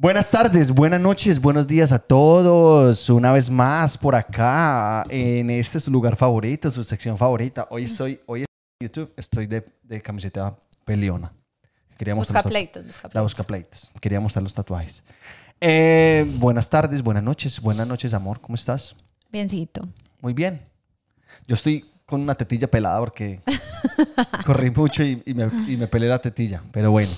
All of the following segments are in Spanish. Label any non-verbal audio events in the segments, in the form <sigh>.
Buenas tardes, buenas noches, buenos días a todos. Una vez más por acá, en este su lugar favorito, su sección favorita. Hoy soy, hoy en YouTube estoy de, camiseta peleona. Queríamos busca pleitos, La busca pleitos. Quería mostrar los tatuajes. Eh, buenas tardes, buenas noches, buenas noches, amor. ¿Cómo estás? Biencito. Muy bien. Yo estoy con una tetilla pelada porque <laughs> corrí mucho y, me, y me la tetilla, pero bueno.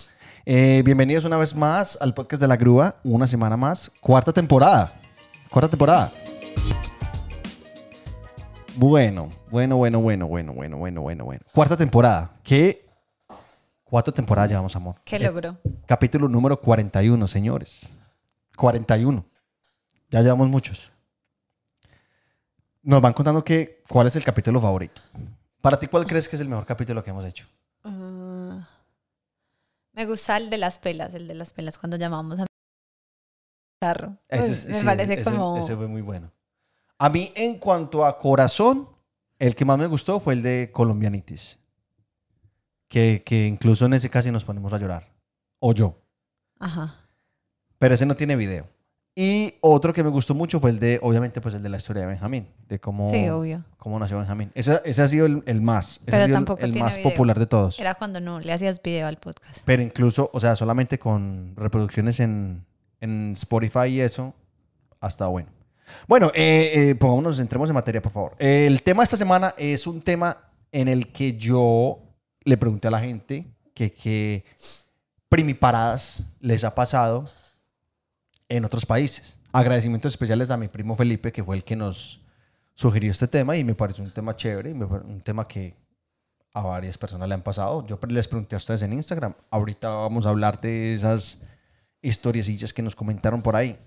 Eh, bienvenidos una vez más al podcast de la grúa, una semana más, cuarta temporada. Cuarta temporada. Bueno, bueno, bueno, bueno, bueno, bueno, bueno, bueno, bueno. Cuarta temporada. ¿Qué? Cuatro temporadas llevamos, amor. ¿Qué eh, logro? capítulo número 41, señores. 41. Ya llevamos muchos. Nos van contando que, cuál es el capítulo favorito. Para ti, ¿cuál crees que es el mejor capítulo que hemos hecho? Me gusta el de las pelas, el de las pelas cuando llamamos a carro. me parece como. Ese fue muy bueno. A mí, en cuanto a corazón, el que más me gustó fue el de Colombianitis. Que, que incluso en ese casi nos ponemos a llorar. O yo. Ajá. Pero ese no tiene video. Y otro que me gustó mucho fue el de, obviamente, pues el de la historia de Benjamín, de cómo, cómo nació Benjamín. Ese, ha sido el, más, el, más popular de todos. Era cuando no le hacías video al podcast. Pero incluso, o sea, solamente con reproducciones en, en Spotify y eso, hasta bueno. Bueno, eh, eh, pongámonos, entremos en materia, por favor. El tema de esta semana es un tema en el que yo le pregunté a la gente que, que primiparadas les ha pasado en otros países. Agradecimientos especiales a mi primo Felipe, que fue el que nos sugirió este tema y me parece un tema chévere, y un tema que a varias personas le han pasado. Yo les pregunté a ustedes en Instagram, ahorita vamos a hablar de esas historiecillas que nos comentaron por ahí.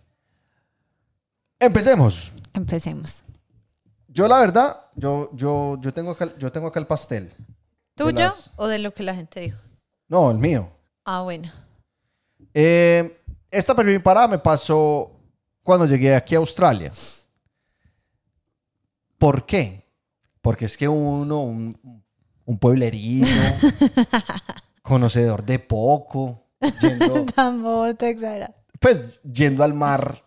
Empecemos. Empecemos. Yo la verdad, yo, yo, yo, tengo, acá, yo tengo acá el pastel. ¿Tuyo o de lo que la gente dijo? No, el mío. Ah, bueno. Eh, esta primera parada me pasó cuando llegué aquí a Australia. ¿Por qué? Porque es que uno, un, pueblerino, <laughs> conocedor de poco, yendo, <laughs> pues yendo al mar,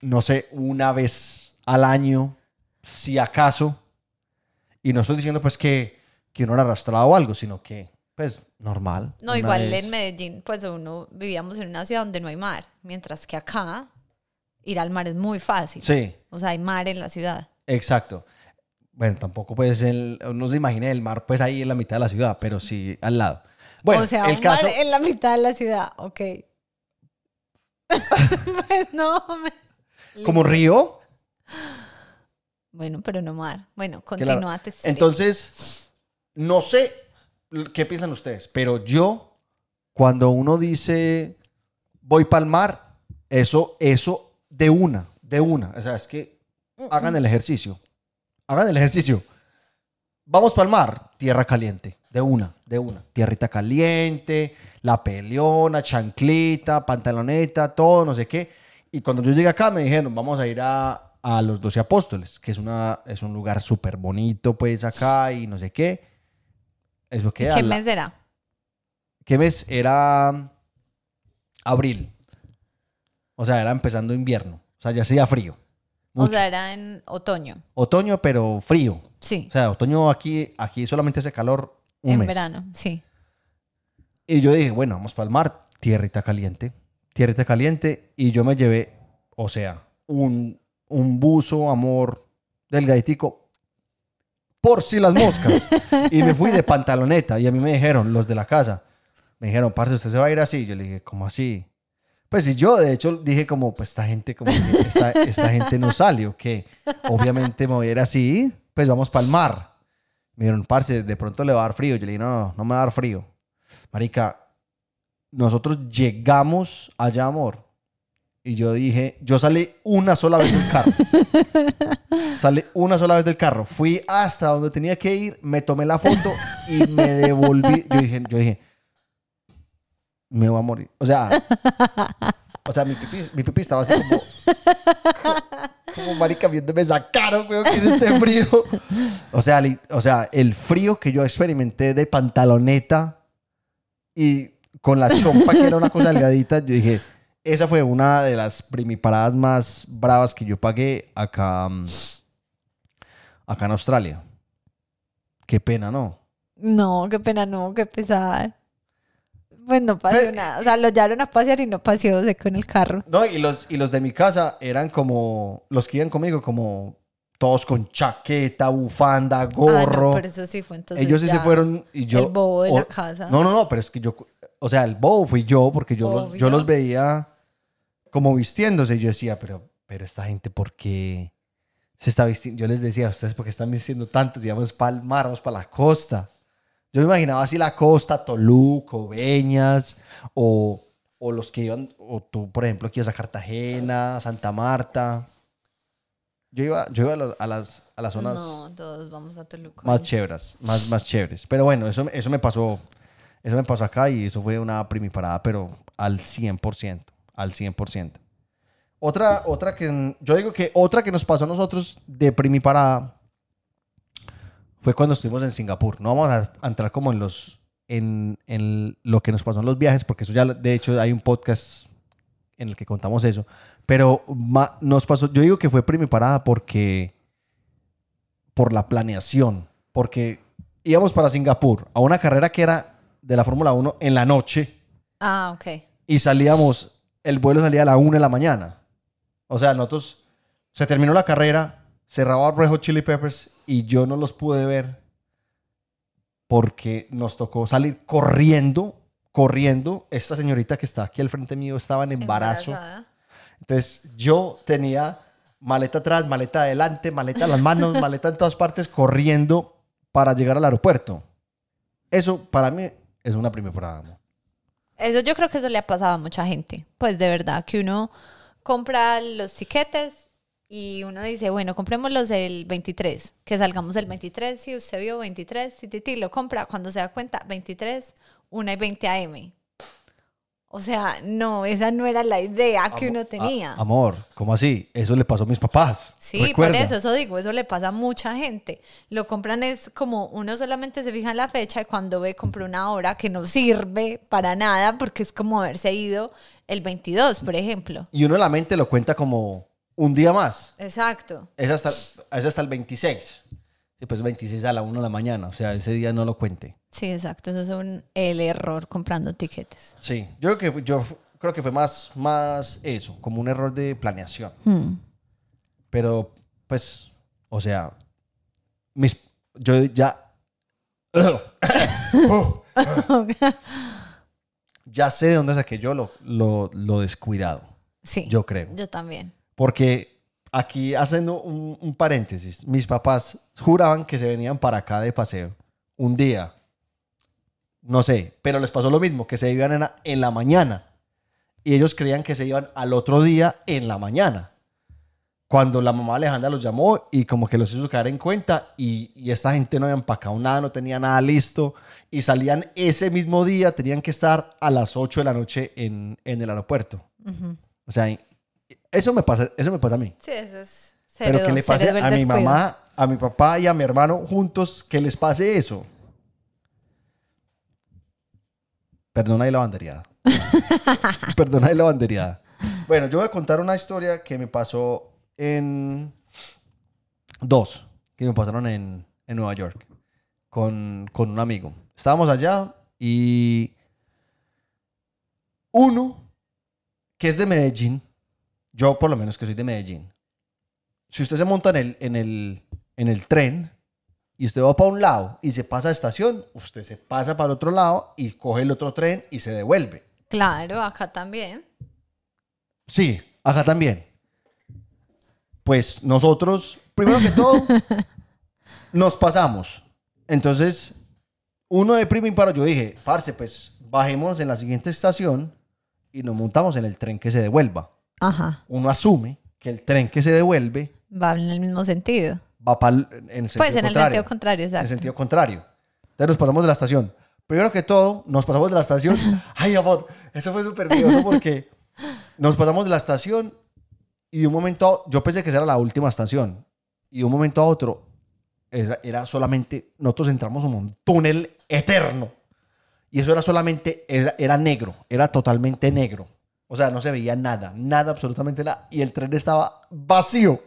no sé, una vez al año, si acaso, y no estoy diciendo pues que, que uno era arrastrado o algo, sino que pues normal. No, igual en Medellín, pues uno vivíamos en una ciudad donde no hay mar, mientras que acá ir al mar es muy fácil. Sí. O sea, hay mar en la ciudad. Exacto. Bueno, tampoco pues uno no se imagina el mar pues ahí en la mitad de la ciudad, pero sí al lado. Bueno, o sea, el un mar en la mitad de la ciudad, ok. <laughs> pues no. ¿Como río? Bueno, pero no mar. Bueno, continúa Entonces, no sé qué piensan ustedes, pero yo, cuando uno dice voy para mar, eso, eso de una, de una. O sea, es que hagan el ejercicio. Hagan el ejercicio. Vamos para el mar, tierra caliente, de una, de una. Tierrita caliente, la peleona, chanclita, pantaloneta, todo, no sé qué. Y cuando yo llegué acá me dijeron, vamos a ir a, a los Doce Apóstoles, que es, una, es un lugar súper bonito, pues acá y no sé qué. ¿Qué mes era? ¿Qué mes? Era mm, abril. O sea, era empezando invierno. O sea, ya hacía frío. O sea, era en otoño. Otoño, pero frío. Sí. O sea, otoño aquí, aquí solamente hace calor un en verano, sí. Y yo dije, bueno, vamos para el mar, tierrita caliente, tierrita caliente. Y yo me llevé, o sea, un, un buzo, amor, delgaditico, por si las moscas. <laughs> Y me fui de pantaloneta y a mí me dijeron, los de la casa, me dijeron, parce, usted se va a ir así. Yo le dije, ¿cómo así? Pues y yo, de hecho, dije como, pues esta gente, como esta, gente no sale, ¿o Obviamente me voy a ir así, pues vamos para el mar. Me dijeron, parce, de pronto le va a dar frío. Yo le dije, no, no, no me va a dar frío. Marica, nosotros llegamos allá, amor, y yo dije, yo salí una sola vez del carro. <laughs> salí una sola vez del carro. Fui hasta donde tenía que ir, me tomé la foto y me devolví. Yo dije, me voy a morir. O sea, o sea, mi pipi mi estaba así como, como marica viéndome sacaron, creo que es este frío. O sea, o sea, el frío que yo experimenté de pantaloneta y con la chompa que era una cosa delgadita, yo dije, esa fue una de las primiparadas más bravas que yo pagué acá, mm, acá en Australia. Qué pena, ¿no? No, qué pena, no, qué pesar. Pues no pasó pues, nada. O sea, los llevaron a pasear y no paseó con el carro. No, y los, y los de mi casa eran como, los que iban conmigo, como todos con chaqueta, bufanda, ah, gorro. Ah, eso sí fue entonces. Ellos sí se fueron y yo. El bobo de la casa. No, no, no, pero es que yo, o sea, el bobo fui yo porque yo, yo los veía como vistiéndose. yo decía, pero, pero esta gente, ¿por qué se está vistiendo? Yo les decía, ¿ustedes por qué están vistiendo tantos Digamos, para para la costa. Yo me imaginaba así la costa, Toluco, Veñas, o, los que iban, o tú, por ejemplo, aquí a Cartagena, Santa Marta. Yo iba, a, las, zonas no, todos vamos a Toluca. más chéveres, más, más chéveres. Pero bueno, eso, eso me pasó eso me pasó acá y eso fue una primiparada, pero al 100% al 100%. Otra, otra que, yo digo que otra que nos pasó a nosotros de parada fue cuando estuvimos en Singapur. No vamos a entrar como en los, en, lo que nos pasó en los viajes, porque eso ya, de hecho, hay un podcast en el que contamos eso. Pero nos pasó, yo digo que fue parada porque, por la planeación, porque íbamos para Singapur a una carrera que era de la Fórmula 1 en la noche. Ah, ok. Y salíamos el vuelo salía a la una de la mañana. O sea, nosotros se terminó la carrera, cerraba Red Hot Chili Peppers y yo no los pude ver porque nos tocó salir corriendo, corriendo. Esta señorita que está aquí al frente mío estaba en embarazo. Entonces yo tenía maleta atrás, maleta adelante, maleta en las manos, <laughs> maleta en todas partes, corriendo para llegar al aeropuerto. Eso para mí es una primera parada. Eso yo creo que eso le ha pasado a mucha gente. Pues de verdad, que uno compra los tiquetes y uno dice, bueno, comprémoslos el 23, que salgamos el 23, si usted vio 23, si titi, lo compra, cuando se da cuenta, 23, 1 y 20 AM. O sea, no, esa no era la idea que uno tenía. amor, ¿cómo así? Eso le pasó a mis papás. Sí, por eso, eso digo, eso le pasa a mucha gente. Lo compran es como uno solamente se fija en la fecha y cuando ve compra una hora que no sirve para nada porque es como haberse ido el 22, por ejemplo. Y uno en la mente lo cuenta como un día más. Exacto. Es hasta, es hasta el 26 pues 26 a la 1 de la mañana, o sea, ese día no lo cuente. Sí, exacto, ese es el error comprando tiquetes. Sí, yo creo que, yo creo que fue más, más eso, como un error de planeación. Hmm. Pero, pues, o sea, mis, yo ya... <coughs> Oh, ya sé de dónde saqué yo lo, lo, lo descuidado. Sí. Yo creo. Yo también. Porque aquí haciendo un, paréntesis, mis papás juraban que se venían para acá de paseo un día. No sé, pero les pasó lo mismo, que se iban en la, mañana. Y ellos creían que se iban al otro día en la mañana. Cuando la mamá Alejandra los llamó y como que los hizo caer en cuenta y, esta gente no había empacado nada, no tenía nada listo y salían ese mismo día, tenían que estar a las 8 de la noche en, el aeropuerto. O sea, eso me pasa, eso me pasa a mí. Sí, eso es. Pero que le pase a mi mamá, a mi papá y a mi hermano juntos, que les pase eso. Perdona y la bandería. <laughs> Perdona y la Bueno, yo voy a contar una historia que me pasó en. Dos, que me pasaron en, Nueva York con, con un amigo. Estábamos allá y. Uno, que es de Medellín, yo por lo menos que soy de Medellín, si usted se monta en el, en el, en el tren y usted va para un lado y se pasa de estación, usted se pasa para el otro lado y coge el otro tren y se devuelve. Claro, acá también. Sí, acá también. Pues nosotros, primero que todo, <laughs> nos pasamos. Entonces, uno de primo imparo, yo dije, parce, pues bajemos en la siguiente estación y nos montamos en el tren que se devuelva uno asume que el tren que se devuelve va en el mismo sentido. Va en el sentido pues en contrario, el sentido contrario, En el sentido contrario. Entonces nos pasamos de la estación. Primero que todo, nos pasamos de la estación. <laughs> Ay, amor, eso fue súper curioso porque nos pasamos de la estación y de un momento a otro, yo pensé que esa era la última estación. Y de un momento a otro, era, solamente, nosotros entramos en un túnel eterno. Y eso era solamente, era negro, era totalmente negro. O sea, no se veía nada, nada, absolutamente nada. Y el tren estaba vacío.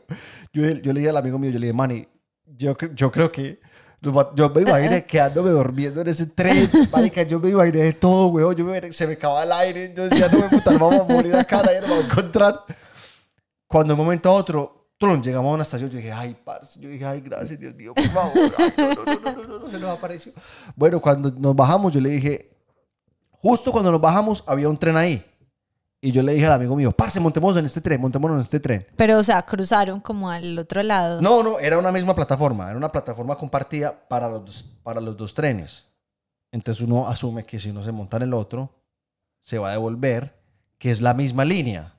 Yo, yo le dije al amigo mío, yo le dije, Manny, yo, yo creo que... Yo me imaginé <laughs> quedándome durmiendo en ese tren, marica, yo me imaginé de todo, weón, yo me imaginé, se me acababa el aire, yo decía, no me puta, vamos a morir acá, nadie nos va a encontrar. Cuando de un momento a otro, trum, llegamos a una estación, yo dije, ay, parce, yo dije, ay, gracias, Dios mío, por favor, <laughs> ay, no, no, no, no, no, no, se nos apareció. Bueno, cuando nos bajamos, yo le dije, justo cuando nos bajamos, había un tren ahí, y yo le dije al amigo mío, parce, montemos en este tren, montémonos en este tren. Pero, o sea, cruzaron como al otro lado. No, no, era una misma plataforma, era una plataforma compartida para los, dos, para los dos trenes. Entonces uno asume que si uno se monta en el otro, se va a devolver, que es la misma línea.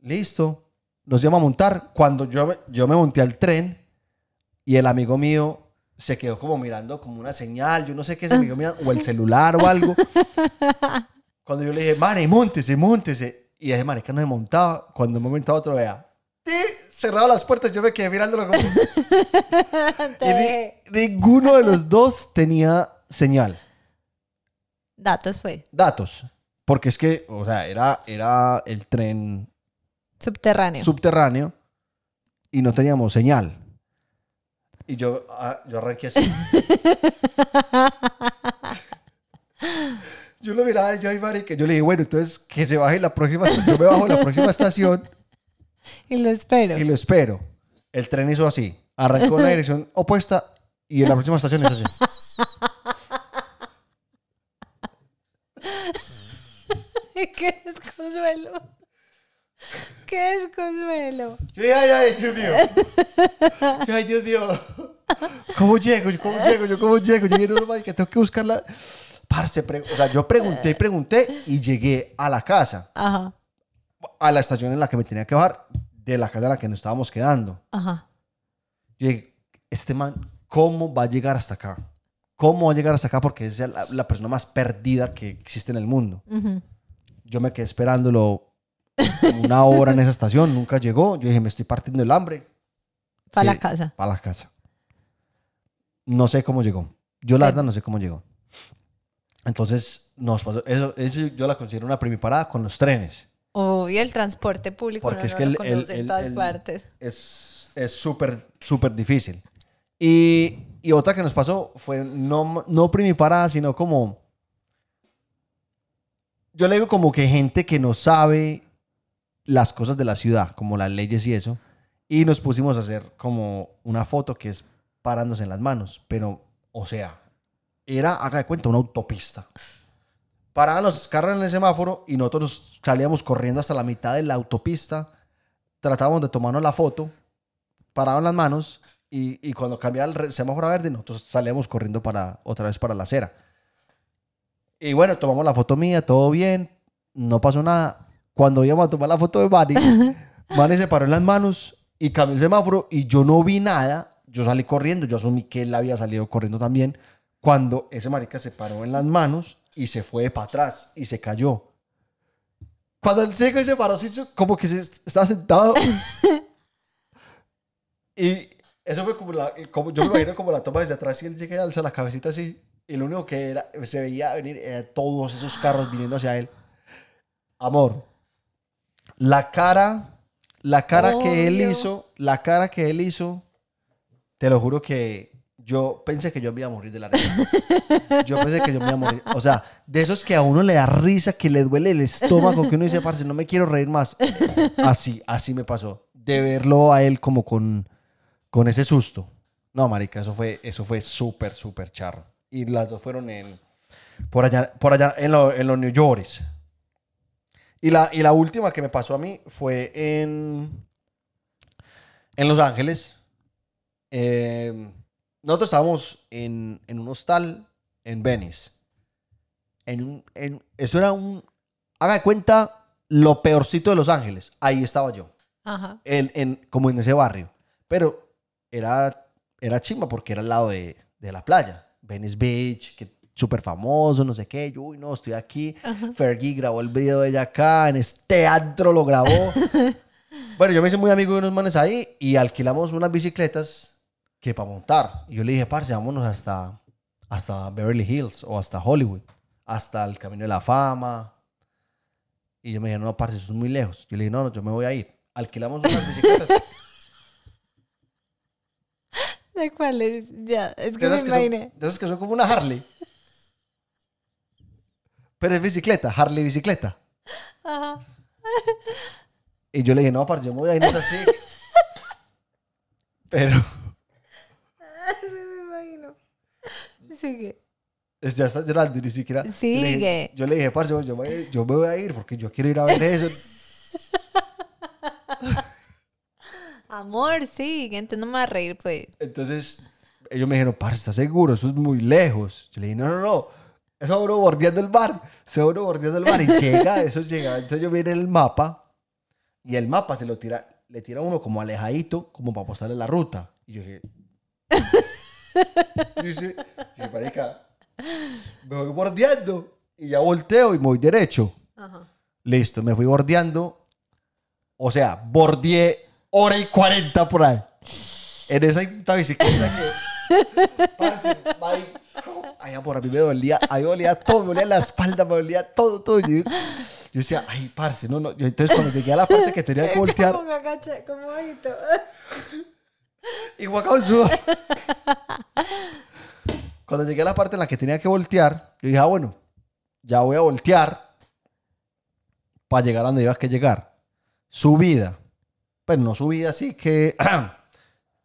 Listo, nos llama a montar. Cuando yo, yo me monté al tren y el amigo mío se quedó como mirando como una señal, yo no sé qué es el amigo mío, o el celular o algo. <laughs> Cuando yo le dije, mane, montese, montese. Y ese que no se montaba. Cuando un momento a otro vea, cerraba las puertas, yo me quedé mirándolo como... <laughs> ninguno de los dos tenía señal. Datos fue. Datos. Porque es que, o sea, era, era el tren... Subterráneo. Subterráneo. Y no teníamos señal. Y yo, ah, yo arranqué así. <laughs> yo lo miraba yo a Mari, que yo le dije, bueno, entonces que se baje la próxima estación, yo me bajo en la próxima estación. <laughs> Y lo espero. Y lo espero. El tren hizo así, arrancó en la dirección opuesta y en la próxima estación hizo así. <laughs> ¡Qué desconsuelo! ¡Qué desconsuelo! Ay, ay, ay, Dios mío. Ay, Dios mío. ¿Cómo llego? ¿Cómo llego? ¿Yo cómo llego? Yo quiero y que tengo que buscarla o sea, yo pregunté y pregunté y llegué a la casa. Ajá. A la estación en la que me tenía que bajar, de la casa en la que nos estábamos quedando. Ajá. este man, ¿cómo va a llegar hasta acá? ¿Cómo va a llegar hasta acá? Porque es la, la persona más perdida que existe en el mundo. Yo me quedé esperándolo una hora en esa estación, nunca llegó. Yo dije, me estoy partiendo el hambre. Para la casa. Para la casa. No sé cómo llegó. Yo la verdad no sé cómo llegó. Entonces, eso, eso yo la considero una primiparada con los trenes. y el transporte público Porque es que el, el, partes. Es súper, súper difícil. Y, y, otra que nos pasó fue no, no primiparada, sino como... Yo le digo como que gente que no sabe las cosas de la ciudad, como las leyes y eso, y nos pusimos a hacer como una foto que es parándose en las manos, pero, o sea, era, haga de cuenta, una autopista. Paraban los carros en el semáforo y nosotros salíamos corriendo hasta la mitad de la autopista. Tratábamos de tomarnos la foto, paraban las manos y, cuando cambiaba el semáforo a verde, nosotros salíamos corriendo para, otra vez para la acera. Y bueno, tomamos la foto mía, todo bien, no pasó nada. Cuando íbamos a tomar la foto de Manny, <laughs> Manny se paró en las manos y cambió el semáforo y yo no vi nada. Yo salí corriendo, yo asumí que él había salido corriendo también cuando ese marica se paró en las manos y se fue para atrás y se cayó. Cuando él se, se paró, como que está sentado. <laughs> y eso fue como la, yo me imagino como la toma desde atrás y él llega y alza la cabecita así. Y lo único que se veía venir era todos esos carros viniendo hacia él. Amor, la cara, la cara que él hizo, la cara que él hizo, te lo juro que yo pensé que yo me iba a morir de la risa. Yo pensé que yo me iba a morir. O sea, de esos que a uno le da risa, que le duele el estómago, que uno dice, parce, no me quiero reír más. Así, así me pasó. De verlo a él como con, con ese susto. No, marica, eso fue, eso fue súper, súper charro. Y las dos fueron en, por allá, por allá en, los New Yorkers. Y la, y la última que me pasó a mí fue en, en Los Ángeles. Eh, nosotros estábamos en, en un hostal en Venice. En en, eso era un, haga de cuenta, lo peorcito de Los Ángeles. Ahí estaba yo. Ajá. En, en, como en ese barrio. Pero era, era chimba porque era al lado de, de la playa. Venice Beach, que súper famoso, no sé qué. Yo, uy, no, estoy aquí. Fergie grabó el video de ella acá, en este teatro lo grabó. <laughs> bueno, yo me hice muy amigo de unos manes ahí y alquilamos unas bicicletas que para montar. Y yo le dije, parce, vámonos hasta, hasta Beverly Hills o hasta Hollywood, hasta el Camino de la Fama. Y yo me dije, no, parce, eso es muy lejos. Yo le dije, no, no, yo me voy a ir. Alquilamos unas bicicletas. <laughs> ¿De cuáles? Ya, es que me imaginé. de esas que son como una Harley. Pero es bicicleta, Harley bicicleta. Y yo le dije, no, parce, yo me voy a ir, no es así. <laughs> Pero... sigue. es Ya está llorando y ni siquiera. Sigue. Yo le dije, parce, yo me, voy a ir porque yo quiero ir a ver eso. <laughs> Amor, sigue, entonces no me va a reír, pues. Entonces, ellos me dijeron, parce, ¿estás seguro? Eso es muy lejos. Yo le dije, no, no, no. Eso va uno bordeando el bar. Se es uno bordeando el mar y <laughs> llega, eso llega. Entonces yo miré el mapa y el mapa se lo tira, le tira uno como alejadito, como para mostrarle la ruta. Y yo dije... <laughs> me voy bordeando. Y ya volteo y me voy derecho. Listo, me fui bordeando. O sea, bordeé hora y cuarenta por ahí. En esa bicicleta que... ay, amor, a mí me dolía, ahí dolía todo, me dolía la espalda, me dolía todo, todo. Yo, yo decía, ay, parce, no, no. entonces, cuando llegué a la parte que tenía que <laughs> voltear. Como me agaché, como Y sudor. <laughs> Cuando llegué a la parte en la que tenía que voltear, yo dije, ah, bueno, ya voy a voltear para llegar a donde ibas que llegar. Subida. Pues no subida así que,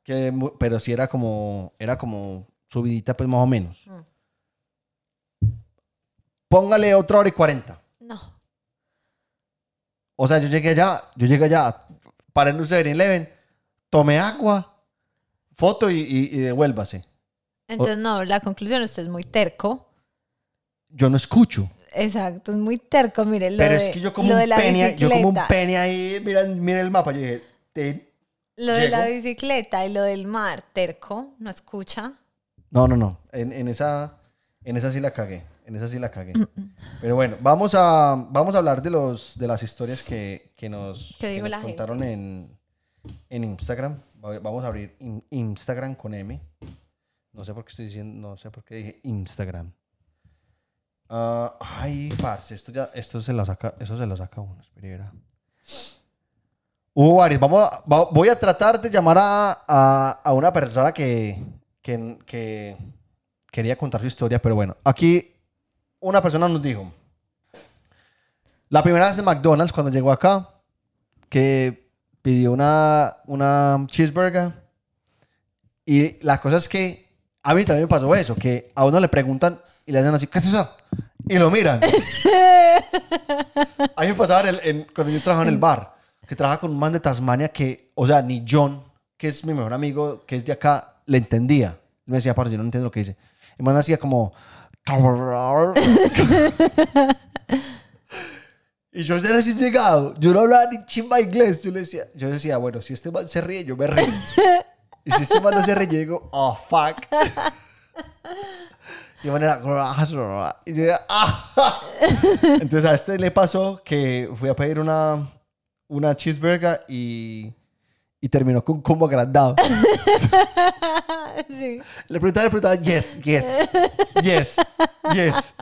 <clears throat> pero sí era como, era como subidita, pues más o menos. Mm. Póngale otra hora y cuarenta. No. O sea, yo llegué allá, yo llegué allá, paré en un 7-Eleven, tomé agua, foto y devuélvase. Entonces, no, la conclusión, usted es muy terco. Yo no escucho. Exacto, es muy terco, mire. Lo de, es que yo como, un yo como un ahí, mira, el mapa, yo dije, Lo de la bicicleta y lo del mar, terco, no escucha. No, no, no, en, en esa, en esa sí la cagué, en esa sí la cagué. Pero bueno, vamos a, vamos a hablar de, los, de las historias que, nos, contaron en, Instagram. Vamos a abrir Instagram con M. No sé por qué estoy diciendo, no sé por qué dije Instagram. Ah, ay, parce, esto ya, esto se lo saca, eso se lo saca uno, espera. Vamos voy a tratar de llamar a, una persona que, que, quería contar su historia, pero bueno. Aquí una persona nos dijo, la primera vez en McDonald's, cuando llegó acá, que pidió una, una cheeseburger. Y la cosa es que a mí también me pasó eso, que a uno le preguntan y le hacen así, ¿qué es eso? Y lo miran. <laughs> a mí me pasaba cuando yo trabajaba en el bar, que trabajaba con un man de Tasmania que, o sea, ni John, que es mi mejor amigo, que es de acá, le entendía. Me decía, parce, yo no entiendo lo que dice. El man hacía como... <laughs> Y yo recién llegado, yo no hablaba ni chimba inglés. Yo le decía, yo decía, bueno, si este man se ríe, yo me río. <laughs> Y si este mal ese rey, y digo, oh, fuck. <laughs> Y bueno, era... Y yo ¡Ah! Entonces a este le pasó que fui a pedir una, una cheeseburger y, y terminó con un combo agrandado. Le preguntaba, le preguntaba, yes, yes, yes, yes.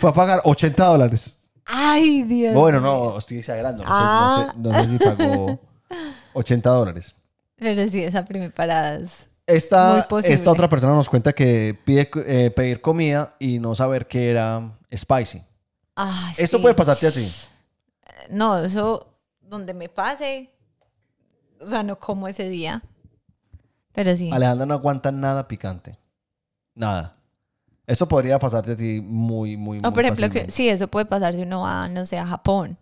Fue a pagar 80 dólares. Ay, Dios. Bueno, no, estoy exagerando. No, sé, no, no sé si pagó 80 <laughs> dólares. Pero sí, esa primera parada es esta, esta otra persona nos cuenta que pide eh, pedir comida y no saber que era spicy. Ah, Esto puede pasarte a ti. Eh, no, eso donde me pase, o sea, no como ese día. Pero sí. Alejandra no aguanta nada picante. Nada. Eso podría pasarte a ti muy, muy, muy por ejemplo, que, sí, eso puede pasar si uno va, no sé, a Japón.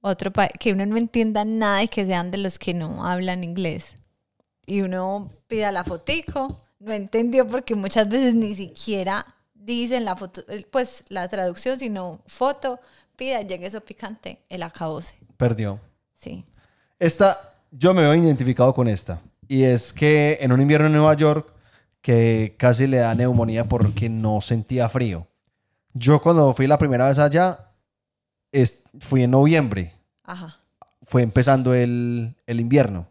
Otro que uno no entienda nada y que sean de los que no hablan inglés y uno pida la fotico. No entendió porque muchas veces ni siquiera dicen la foto, pues la traducción, sino foto, pida, llegue eso picante, el acabose. Perdió. Sí. Esta, yo me veo identificado con esta. Y es que en un invierno en Nueva York, que casi le da neumonía porque no sentía frío. Yo cuando fui la primera vez allá, es, fui en noviembre. Ajá. Fue empezando el invierno.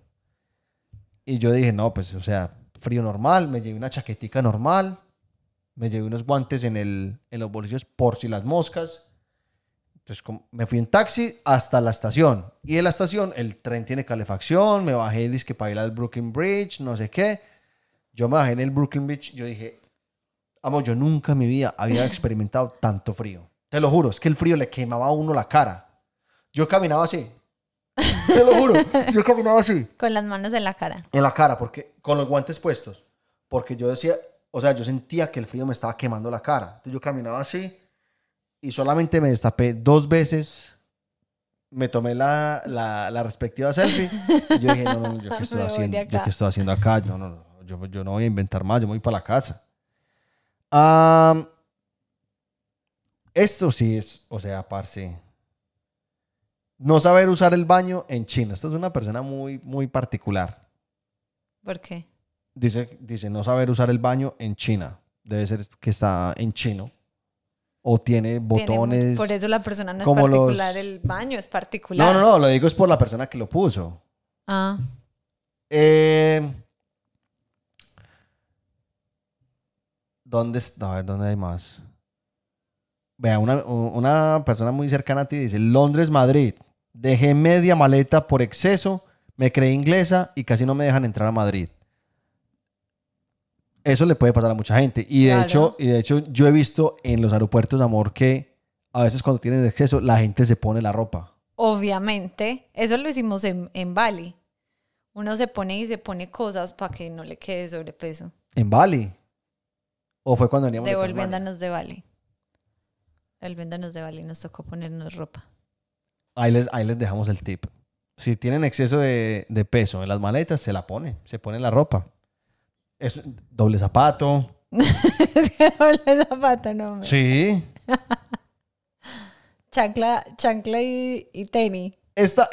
Y yo dije, no, pues, o sea, frío normal, me llevé una chaquetica normal, me llevé unos guantes en, el, en los bolsillos por si las moscas. Entonces me fui en taxi hasta la estación. Y en la estación el tren tiene calefacción, me bajé disque para ir al Brooklyn Bridge, no sé qué. Yo me bajé en el Brooklyn Bridge, yo dije, amo, yo nunca en mi vida había <coughs> experimentado tanto frío. Te lo juro, es que el frío le quemaba a uno la cara. Yo caminaba así, te lo juro. Yo caminaba así. Con las manos en la cara. En la cara, porque con los guantes puestos. Porque yo decía, o sea, yo sentía que el frío me estaba quemando la cara. Entonces yo caminaba así y solamente me destapé dos veces. Me tomé la, la, respectiva selfie. Y yo dije, no, no, yo qué <laughs> estoy haciendo, yo qué estoy haciendo acá. No, no, yo, yo no voy a inventar más, yo me voy para la casa. esto sí es, o sea, parce. No saber usar el baño en China. Esta es una persona muy, muy particular. ¿Por qué? Dice, dice no saber usar el baño en China. Debe ser que está en chino. O tiene botones. por eso la persona no es particular, el baño es particular. No, no, no, lo digo es por la persona que lo puso. Ah. Eh, ¿Dónde está? A ver, ¿dónde hay más? Vea, una, una persona muy cercana a ti dice Londres, Madrid. Dejé media maleta por exceso, me creí inglesa y casi no me dejan entrar a Madrid. Eso le puede pasar a mucha gente. Y de, hecho, y de hecho, yo he visto en los aeropuertos, amor, que a veces cuando tienen exceso, la gente se pone la ropa. Obviamente, eso lo hicimos en, Bali. Uno se pone y se pone cosas para que no le quede sobrepeso. ¿En Bali? ¿O fue cuando veníamos Devolviéndonos de Bali? Devolviéndonos de Bali. Nos tocó ponernos ropa. Ahí les, dejamos el tip. Si tienen exceso de, peso en las maletas, se la pone, se pone la ropa. Es doble zapato. <laughs> doble zapato, no. Sí. <laughs> chancla, y, tenis. Esta,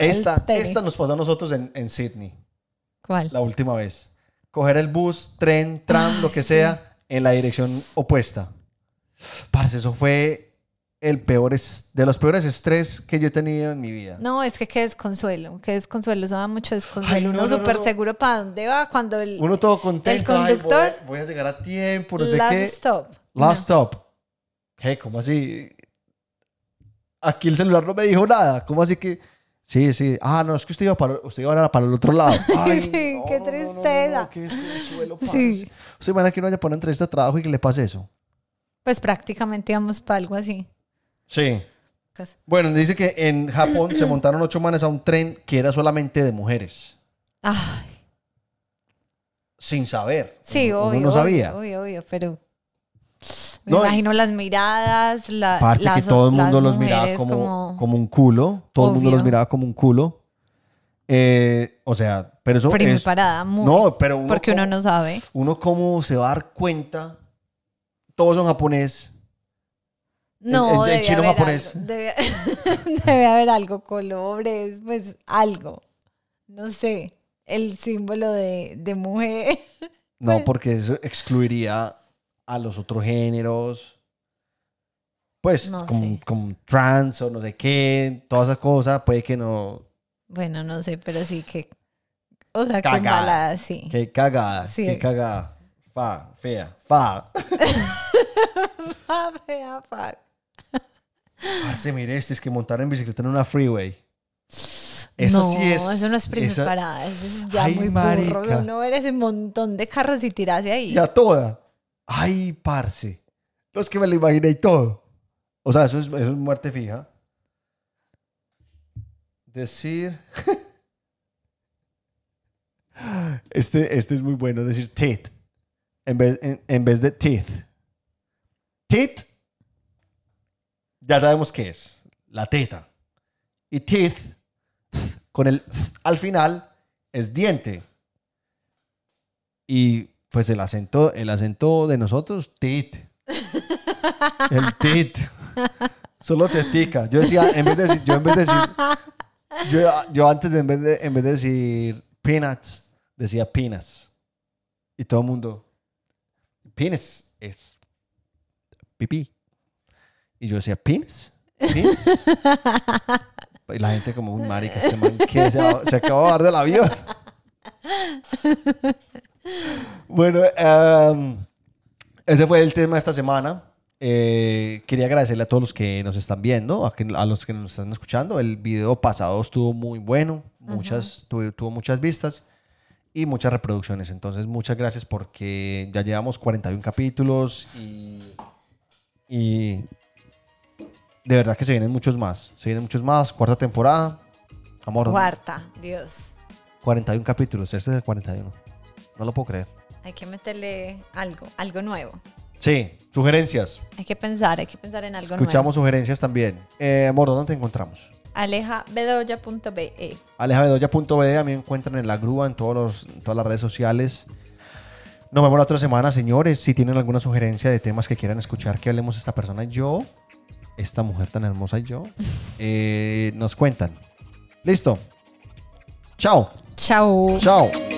nos pasó a nosotros en, Sydney. ¿Cuál? La última vez. Coger el bus, tren, tram, ah, lo que sea, en la dirección opuesta. Parce, eso fue el peor es, de los peores estrés que yo he tenido en mi vida. No, es que qué desconsuelo, qué desconsuelo, eso da mucho desconsuelo. uno super súper seguro para dónde va cuando el, uno todo contento, voy, a, llegar a tiempo, no sé last stop. Last stop. ¿Qué? ¿Cómo así? Aquí el celular no me dijo nada. ¿Cómo así que...? Sí, sí. Ah, no, es que usted iba para, usted iba para el otro lado. <laughs> Ay, sí, qué tristeza. qué desconsuelo, sí. usted imagina que uno vaya a poner entrevista de trabajo y que le pase eso? Pues prácticamente íbamos para algo así. Sí. Bueno, dice que en Japón se montaron ocho manes a un tren que era solamente de mujeres. Ay. Sin saber. Sí, obvio. Uno no sabía. Obvio, obvio, pero. Me imagino las miradas, la, parece las, que todo el mundo los miraba como, como... un culo. Todo el mundo los miraba como un culo. Eh, o sea, pero eso pero no, pero porque uno no sabe. Uno cómo se va a dar cuenta. Todos son japoneses no, en, debe chino japonés. <laughs> debe, haber algo, colores, pues algo. No sé, el símbolo de, mujer. No, pues porque eso excluiría a los otros géneros. Pues Como con, trans o no sé qué, todas esas cosas, puede que no. Bueno, no sé, pero sí que. O sea, que sí. Que cagada, sí. que cagada. Fa, fea, fa. <laughs> fa, fea, fa. Parce, mire, este es que montar en bicicleta en una freeway. Eso no, sí es. Eso no es primer parada. Eso es ya muy marica. No eres un montón de carros y tirarse ahí. Ya toda. Ay, parce. Los que me lo imaginé y todo. O sea, eso es, muerte fija. Decir. <laughs> este, este es muy bueno. Decir tit. En vez, vez de teeth. Tit ya sabemos qué es, la teta. Y teeth, con el al final, es diente. Y pues el acento, el acento de nosotros, teeth. <laughs> El tit. Solo tetica. Yo decía, en vez de yo en vez de yo, antes en, vez de, decir peanuts, decía pinas. Y todo el mundo, penis es pipí. Y yo decía, ¿pins? ¿Pins? y la gente como, muy marica, este man se, se acaba de la vida. bueno, em, ese fue el tema de esta semana. Eh, quería agradecerle a todos los que nos están viendo, a, los que nos están escuchando. El video pasado estuvo muy bueno, muchas, tuvo, muchas vistas y muchas reproducciones. Entonces, muchas gracias porque ya llevamos 41 capítulos y de verdad que se vienen muchos más. Se vienen muchos más. Cuarta temporada. Amor. Cuarta, Dios. 41 capítulos. Este es el 41. No lo puedo creer. Hay que meterle algo, algo nuevo. Sí, sugerencias. Hay que pensar, hay que pensar en algo nuevo. Escuchamos sugerencias también. Eh, amor, ¿dónde te encontramos? alejabedoya.be alejabedoya.be a mí me encuentran en la grúa, en, todos todas las redes sociales. Nos vemos la otra semana, señores. Si tienen alguna sugerencia de temas que quieran escuchar, que hablemos esta persona, yo esta mujer tan hermosa y yo, eh, nos cuentan. Listo. Chao. Chao. Chao.